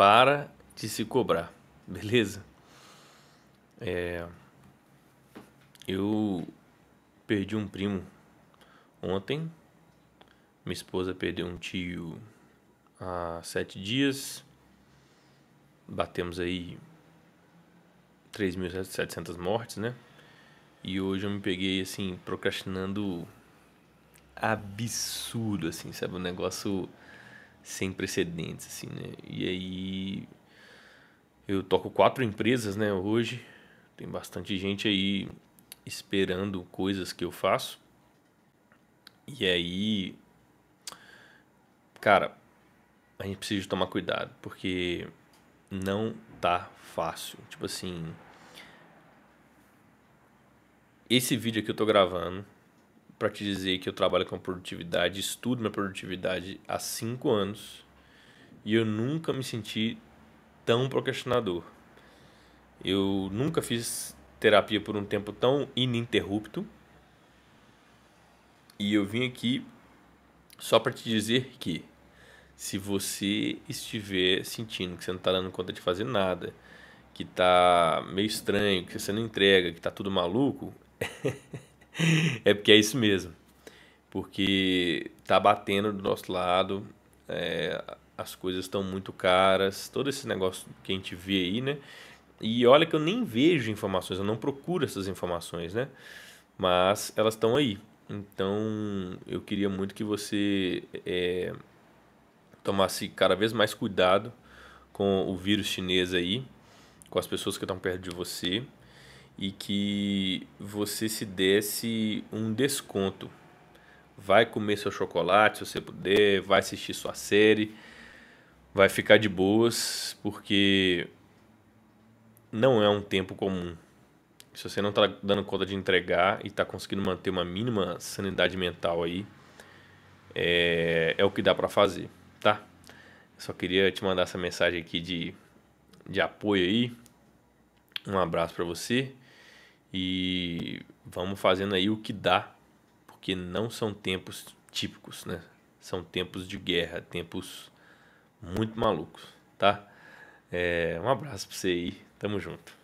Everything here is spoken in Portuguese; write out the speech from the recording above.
para de se cobrar, beleza? É, eu perdi um primo ontem. Minha esposa perdeu um tio há sete dias. Batemos aí 3.700 mortes, né? E hoje eu me peguei, assim, procrastinando absurdo, assim, sabe? Um negócio sem precedentes, assim, né? E aí eu toco quatro empresas, né, hoje. Tem bastante gente aí esperando coisas que eu faço. E aí, cara, a gente precisa tomar cuidado, porque não tá fácil. Tipo assim, esse vídeo que eu tô gravando, para te dizer que eu trabalho com produtividade, estudo minha produtividade há cinco anos e eu nunca me senti tão procrastinador. Eu nunca fiz terapia por um tempo tão ininterrupto e eu vim aqui só para te dizer que se você estiver sentindo que você não está dando conta de fazer nada, que está meio estranho, que você não entrega, que está tudo maluco é porque é isso mesmo. Porque tá batendo do nosso lado, é, as coisas estão muito caras, todo esse negócio que a gente vê aí, né? E olha que eu nem vejo informações, eu não procuro essas informações, né? Mas elas estão aí. Então eu queria muito que você é, tomasse cada vez mais cuidado com o vírus chinês aí, com as pessoas que estão perto de você e que você se desse um desconto. Vai comer seu chocolate se você puder, vai assistir sua série, vai ficar de boas, porque não é um tempo comum. Se você não está dando conta de entregar e está conseguindo manter uma mínima sanidade mental aí, é, é o que dá para fazer, tá? Só queria te mandar essa mensagem aqui de, de apoio aí. Um abraço para você e vamos fazendo aí o que dá, porque não são tempos típicos, né? São tempos de guerra, tempos muito malucos, tá? É, um abraço pra você aí, tamo junto.